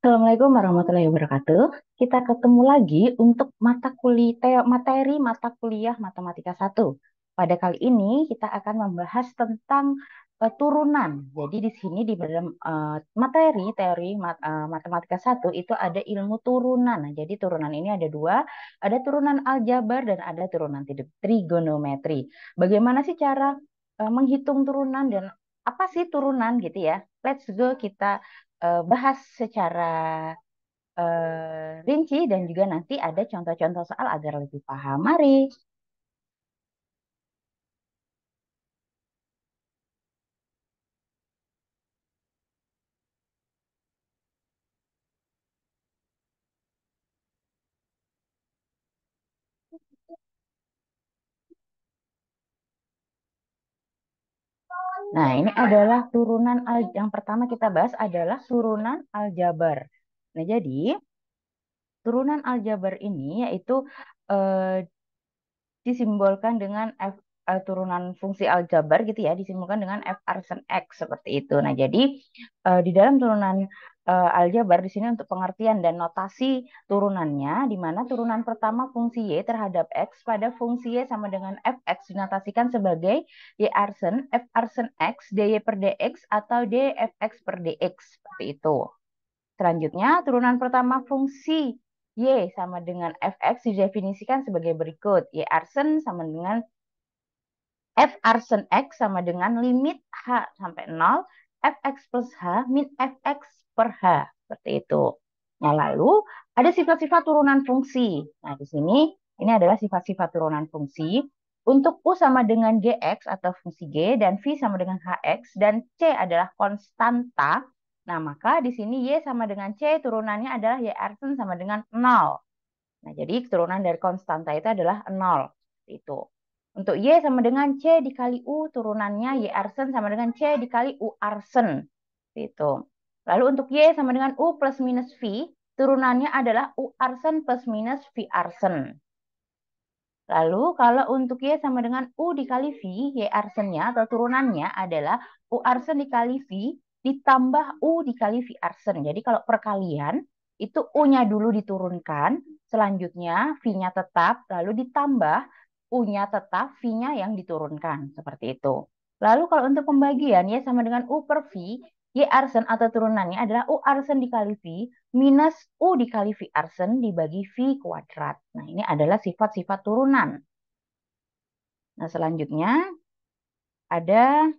Assalamualaikum warahmatullahi wabarakatuh. Kita ketemu lagi untuk mata kuliah materi mata kuliah Matematika 1. Pada kali ini kita akan membahas tentang uh, turunan. Jadi di sini di dalam uh, materi teori mat, uh, Matematika 1 itu ada ilmu turunan. Nah, Jadi turunan ini ada dua, ada turunan aljabar dan ada turunan trigonometri. Bagaimana sih cara uh, menghitung turunan dan apa sih turunan gitu ya? Let's go kita uh, bahas secara uh, rinci dan juga nanti ada contoh-contoh soal agar lebih paham. Mari Nah, ini adalah turunan al yang pertama kita bahas adalah turunan aljabar. Nah, jadi turunan aljabar ini yaitu eh, disimbolkan dengan f eh, turunan fungsi aljabar gitu ya, disimbolkan dengan f arsen x seperti itu. Nah, jadi eh, di dalam turunan uh, aljabar di sini untuk pengertian dan notasi turunannya, di mana turunan pertama fungsi y terhadap x pada fungsi y sama dengan fx dinotasikan sebagai y arsen, f arsen x, dy per dx atau dfx per dx seperti itu. Selanjutnya, turunan pertama fungsi y sama dengan fx didefinisikan sebagai berikut: y arsen sama dengan f arsen x sama dengan limit h sampai 0 fx plus h min fx per H. Seperti itu. Nah, lalu ada sifat-sifat turunan fungsi. Nah, di sini ini adalah sifat-sifat turunan fungsi. Untuk U sama dengan GX atau fungsi G dan V sama dengan HX dan C adalah konstanta. Nah, maka di sini Y sama dengan C turunannya adalah Y Arsen sama dengan 0. Nah, jadi turunan dari konstanta itu adalah 0. Itu. Untuk Y sama dengan C dikali U turunannya Y Arsen sama dengan C dikali U Arsen. Itu. Lalu untuk Y sama dengan U plus minus V, turunannya adalah U arsen plus minus V arsen. Lalu kalau untuk Y sama dengan U dikali V, Y arsennya atau turunannya adalah U arsen dikali V ditambah U dikali V arsen. Jadi kalau perkalian, itu U-nya dulu diturunkan, selanjutnya V-nya tetap, lalu ditambah U-nya tetap, V-nya yang diturunkan. Seperti itu. Lalu kalau untuk pembagian, Y sama dengan U per V, Y arsen atau turunannya adalah U arsen dikali V minus U dikali V arsen dibagi V kuadrat. Nah, ini adalah sifat-sifat turunan. Nah, selanjutnya ada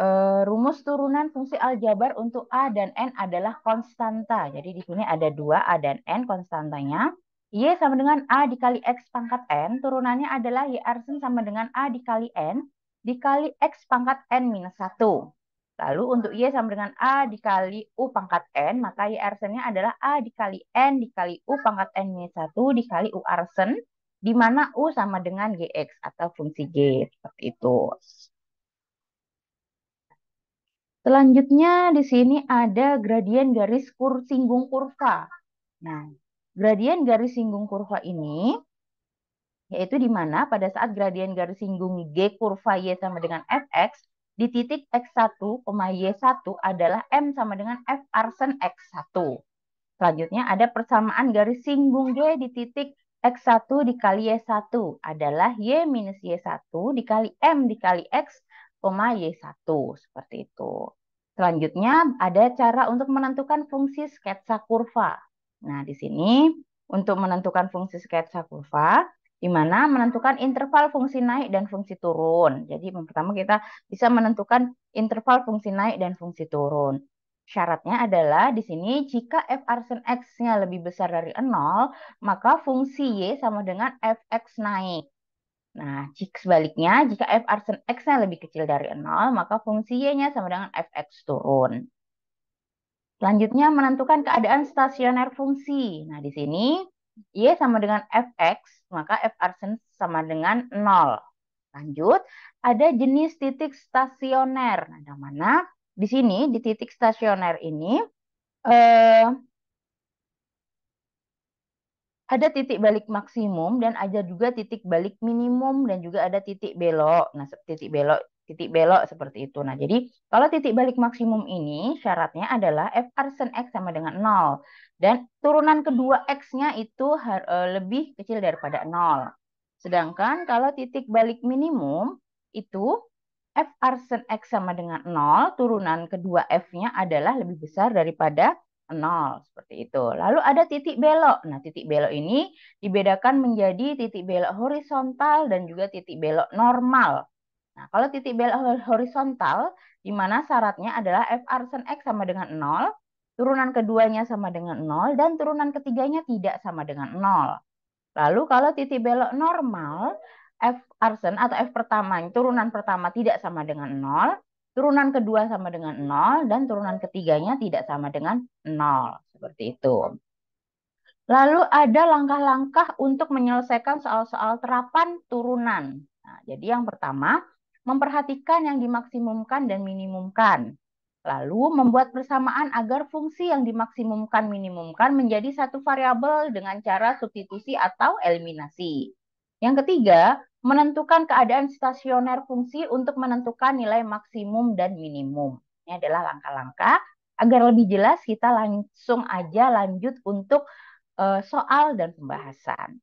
uh, rumus turunan fungsi aljabar untuk A dan N adalah konstanta. Jadi di sini ada dua A dan N konstantanya. Y sama dengan A dikali X pangkat N. Turunannya adalah Y arsen sama dengan A dikali N dikali X pangkat N minus 1. Lalu untuk Y sama dengan A dikali U pangkat N, maka Y arsennya adalah A dikali N dikali U pangkat N minus 1 dikali U arsen, di mana U sama dengan GX atau fungsi G, seperti itu. Selanjutnya di sini ada gradien garis kur singgung kurva. Nah, gradien garis singgung kurva ini yaitu di mana pada saat gradien garis singgung G kurva Y sama dengan Fx, di titik X1, Y1 adalah M sama dengan F arsen X1. Selanjutnya ada persamaan garis singgung Y di titik X1 dikali Y1 adalah Y minus Y1 dikali M dikali X, Y1. Seperti itu. Selanjutnya ada cara untuk menentukan fungsi sketsa kurva. Nah, di sini untuk menentukan fungsi sketsa kurva, di mana menentukan interval fungsi naik dan fungsi turun. Jadi yang pertama kita bisa menentukan interval fungsi naik dan fungsi turun. Syaratnya adalah di sini jika f arsen x-nya lebih besar dari 0, maka fungsi y sama dengan f x naik. Nah, jika sebaliknya, jika f arsen x-nya lebih kecil dari 0, maka fungsi y-nya sama dengan f x turun. Selanjutnya menentukan keadaan stasioner fungsi. Nah, di sini Y sama dengan fx, maka f arsen sama dengan 0. Lanjut, ada jenis titik stasioner. Nah, di mana? Di sini, di titik stasioner ini, eh, ada titik balik maksimum dan ada juga titik balik minimum dan juga ada titik belok. Nah, titik belok titik belok seperti itu. Nah, jadi kalau titik balik maksimum ini syaratnya adalah f arsen x sama dengan 0. Dan turunan kedua X-nya itu eh, lebih kecil daripada 0. Sedangkan kalau titik balik minimum itu F arsen X sama dengan 0, turunan kedua F-nya adalah lebih besar daripada 0. Seperti itu. Lalu ada titik belok. Nah, titik belok ini dibedakan menjadi titik belok horizontal dan juga titik belok normal. Nah, kalau titik belok horizontal, di mana syaratnya adalah F arsen X sama dengan 0, turunan keduanya sama dengan 0, dan turunan ketiganya tidak sama dengan 0. Lalu kalau titik belok normal, F arsen atau F pertama, turunan pertama tidak sama dengan 0, turunan kedua sama dengan 0, dan turunan ketiganya tidak sama dengan 0. Seperti itu. Lalu ada langkah-langkah untuk menyelesaikan soal-soal terapan turunan. Nah, jadi yang pertama, memperhatikan yang dimaksimumkan dan minimumkan. Lalu membuat persamaan agar fungsi yang dimaksimumkan minimumkan menjadi satu variabel dengan cara substitusi atau eliminasi. Yang ketiga, menentukan keadaan stasioner fungsi untuk menentukan nilai maksimum dan minimum. Ini adalah langkah-langkah agar lebih jelas kita langsung aja lanjut untuk eh, soal dan pembahasan.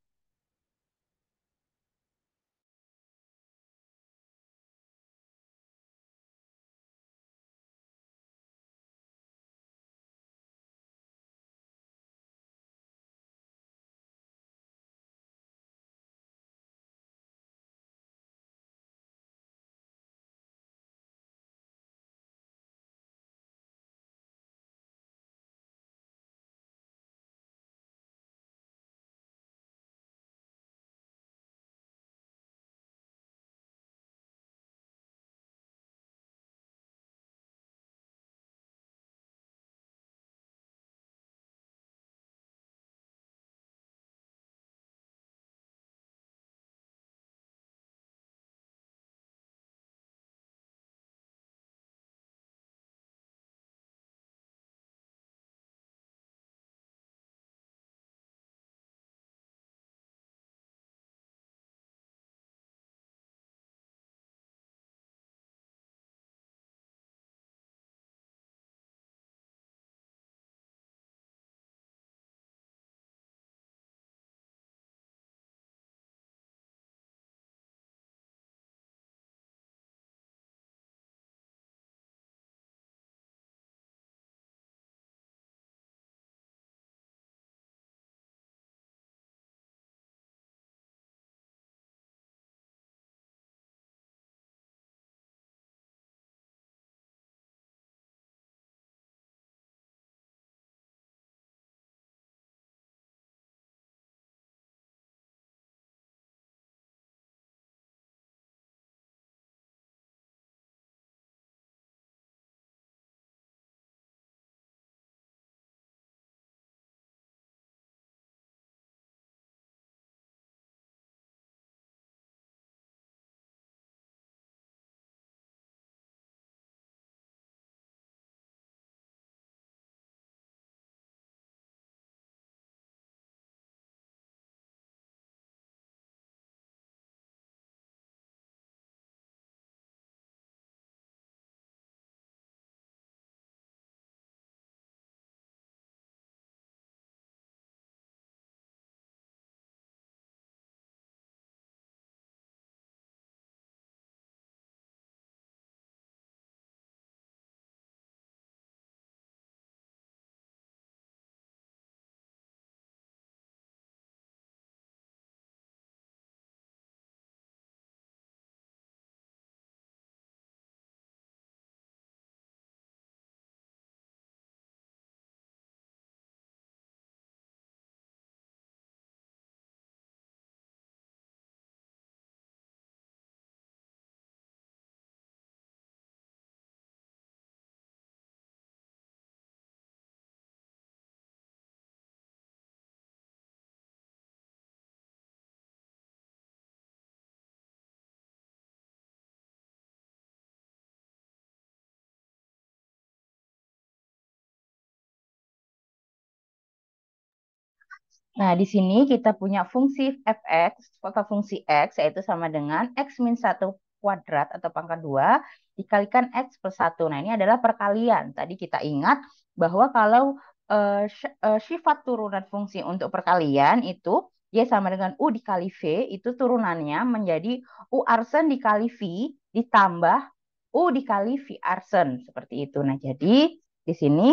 Nah, di sini kita punya fungsi fx, kota fungsi x, yaitu sama dengan x min 1 kuadrat atau pangkat 2 dikalikan x per 1. Nah, ini adalah perkalian. Tadi kita ingat bahwa kalau uh, uh, sifat turunan fungsi untuk perkalian itu Y sama dengan U dikali V, itu turunannya menjadi U arsen dikali V ditambah U dikali V arsen. Seperti itu. Nah, jadi di sini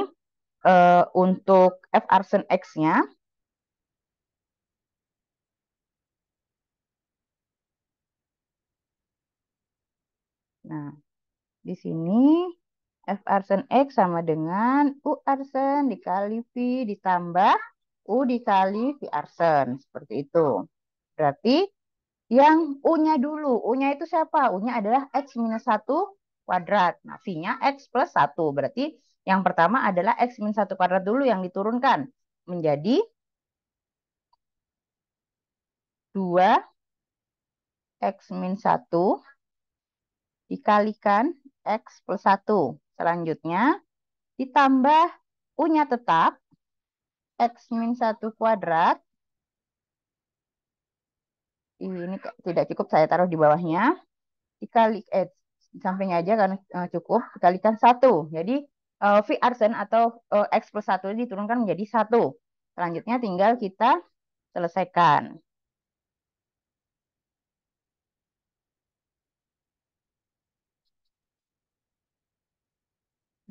uh, untuk F arsen X-nya Nah, di sini F arsen X sama dengan U arsen dikali V ditambah U dikali V arsen. Seperti itu. Berarti yang U-nya dulu. U-nya itu siapa? U-nya adalah X minus 1 kuadrat. Nah, V-nya X plus 1. Berarti yang pertama adalah X minus 1 kuadrat dulu yang diturunkan. Menjadi 2 X minus 1 dikalikan X plus 1. Selanjutnya, ditambah U-nya tetap, X min 1 kuadrat. Ini tidak cukup, saya taruh di bawahnya. Dikali, eh, sampingnya aja karena eh, cukup, dikalikan 1. Jadi, eh, V arsen atau eh, X plus 1 diturunkan menjadi 1. Selanjutnya tinggal kita selesaikan.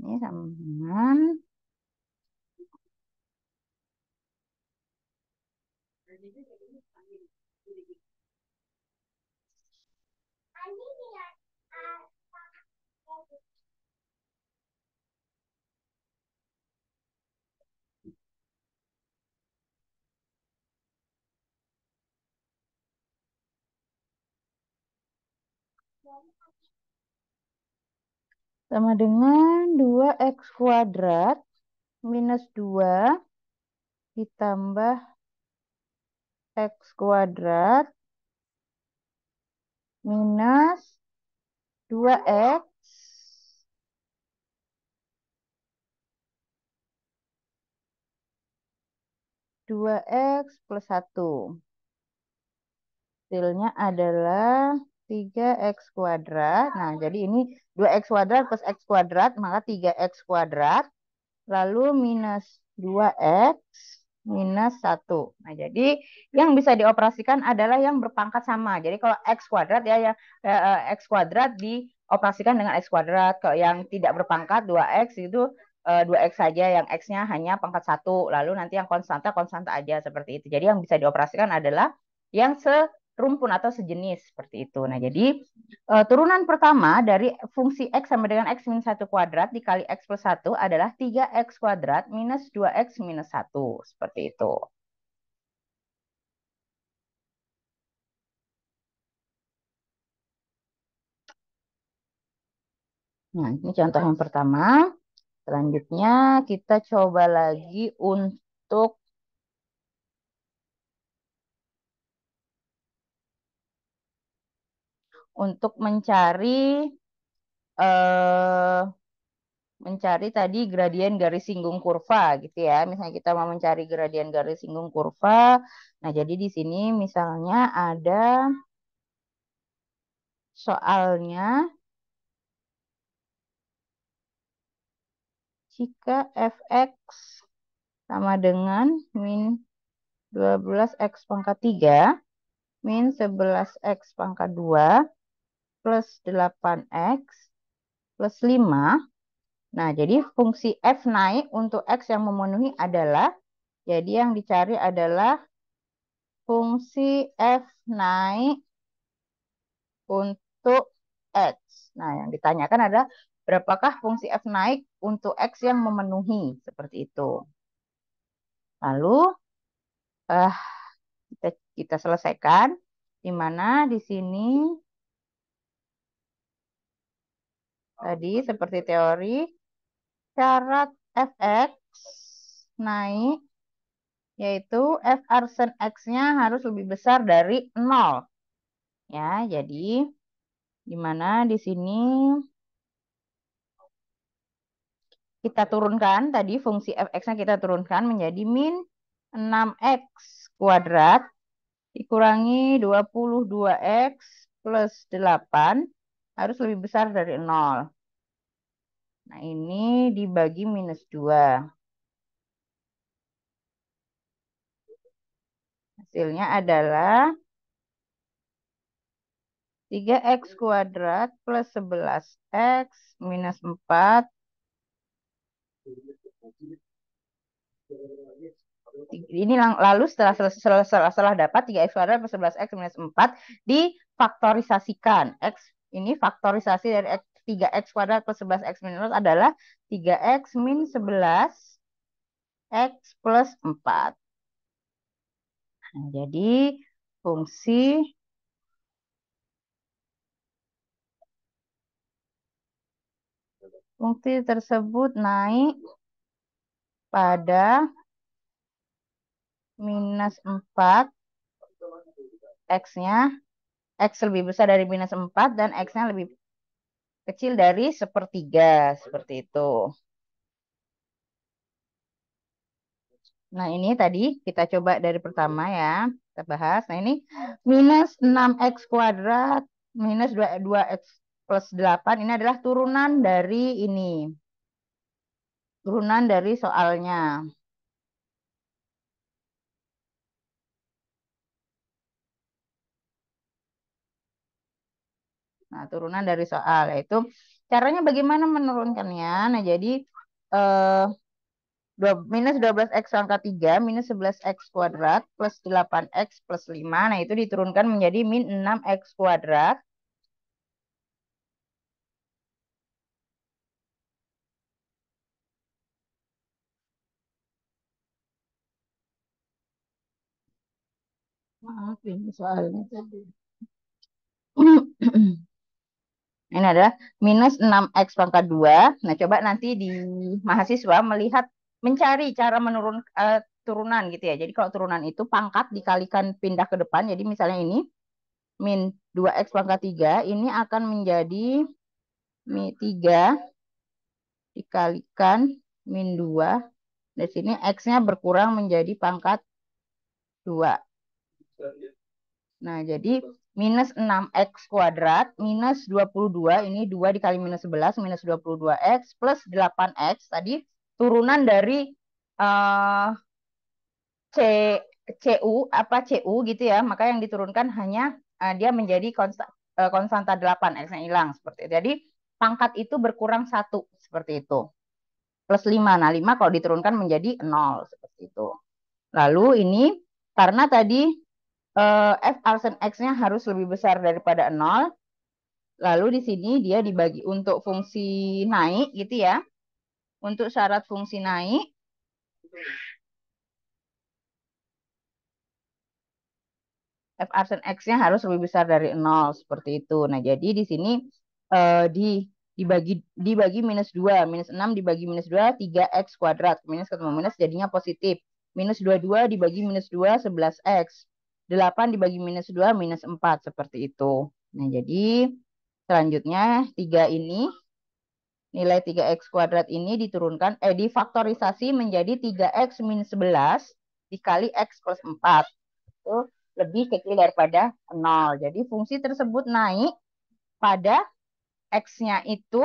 Ini sama dengan sama dengan 2x kuadrat minus 2 ditambah x kuadrat minus 2x dua x plus satu. Hasilnya adalah 3x kuadrat. Nah, jadi ini 2x kuadrat plus x kuadrat, maka 3x kuadrat. Lalu minus 2x minus 1. Nah, jadi yang bisa dioperasikan adalah yang berpangkat sama. Jadi kalau x kuadrat ya, yang ya, eh, x kuadrat dioperasikan dengan x kuadrat. Kalau yang tidak berpangkat 2x itu eh, 2x saja, yang x-nya hanya pangkat 1. Lalu nanti yang konstanta, konstanta aja seperti itu. Jadi yang bisa dioperasikan adalah yang se rumpun atau sejenis seperti itu. Nah, jadi uh, turunan pertama dari fungsi X sama dengan X minus satu kuadrat dikali X plus satu adalah 3X kuadrat minus 2X minus satu seperti itu. Nah, ini contoh yang pertama. Selanjutnya kita coba lagi untuk untuk mencari eh, mencari tadi gradien garis singgung kurva gitu ya. Misalnya kita mau mencari gradien garis singgung kurva. Nah, jadi di sini misalnya ada soalnya jika fx sama dengan min 12x pangkat 3 min 11x pangkat 2 plus 8X plus 5. Nah, jadi fungsi F naik untuk X yang memenuhi adalah, jadi yang dicari adalah fungsi F naik untuk X. Nah, yang ditanyakan adalah berapakah fungsi F naik untuk X yang memenuhi, seperti itu. Lalu, eh, kita, kita selesaikan, di mana di sini Tadi seperti teori, syarat fx naik, yaitu f arsen x-nya harus lebih besar dari 0. Ya, jadi dimana di sini kita turunkan tadi fungsi fx-nya kita turunkan menjadi min 6x kuadrat dikurangi 22x plus 8 harus lebih besar dari 0. Nah, ini dibagi minus 2. Hasilnya adalah 3x kuadrat plus 11x minus 4 ini lalu setelah setelah, setelah, setelah dapat 3x kuadrat plus 11x minus 4 difaktorisasikan. X ini faktorisasi dari X, 3x kuadrat plus 11x minus adalah 3x min 11x plus 4. Nah, jadi fungsi fungsi tersebut naik pada minus 4 x-nya X lebih besar dari minus 4 dan X-nya lebih kecil dari sepertiga. Seperti itu. Nah, ini tadi kita coba dari pertama ya. Kita bahas. Nah, ini minus 6x kuadrat minus 2x plus 8. Ini adalah turunan dari ini. Turunan dari soalnya. Nah, turunan dari soal yaitu caranya bagaimana menurunkannya. Nah, jadi eh, 2, minus 12x angka 3 minus 11x kuadrat plus 8x plus 5. Nah, itu diturunkan menjadi min 6x kuadrat. Maaf ini soalnya tadi. Ini adalah minus 6X pangkat 2. Nah, coba nanti di mahasiswa melihat, mencari cara menurun uh, turunan gitu ya. Jadi kalau turunan itu pangkat dikalikan pindah ke depan. Jadi misalnya ini min 2X pangkat 3. Ini akan menjadi min 3 dikalikan min 2. Di sini X-nya berkurang menjadi pangkat 2. Nah, jadi minus 6X kuadrat minus 22, ini 2 dikali minus 11, minus 22X plus 8X tadi turunan dari uh, C, CU, apa CU gitu ya, maka yang diturunkan hanya uh, dia menjadi konsta, uh, konstanta 8 x yang hilang seperti itu. Jadi pangkat itu berkurang satu seperti itu. Plus 5, nah 5 kalau diturunkan menjadi 0 seperti itu. Lalu ini karena tadi uh, f arsen x-nya harus lebih besar daripada 0. Lalu di sini dia dibagi untuk fungsi naik gitu ya. Untuk syarat fungsi naik. F arsen X-nya harus lebih besar dari 0 seperti itu. Nah, jadi di sini uh, di dibagi dibagi minus 2, minus 6 dibagi minus 2, 3X kuadrat. Minus ketemu minus jadinya positif. Minus 22 dibagi minus 2, 11X 8 dibagi minus 2 minus 4 seperti itu. Nah, jadi selanjutnya 3 ini nilai 3x kuadrat ini diturunkan eh difaktorisasi menjadi 3x minus 11 dikali x plus 4. Itu lebih kecil daripada 0. Jadi fungsi tersebut naik pada x-nya itu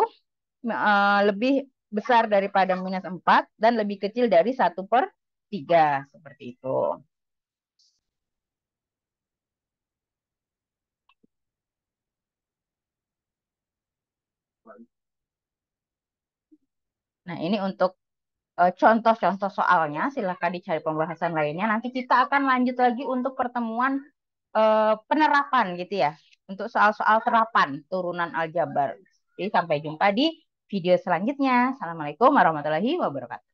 uh, lebih besar daripada minus 4 dan lebih kecil dari 1 per 3. Seperti itu. Nah, ini untuk eh, contoh-contoh soalnya. Silahkan dicari pembahasan lainnya. Nanti kita akan lanjut lagi untuk pertemuan uh, penerapan gitu ya. Untuk soal-soal terapan turunan aljabar. Jadi sampai jumpa di video selanjutnya. Assalamualaikum warahmatullahi wabarakatuh.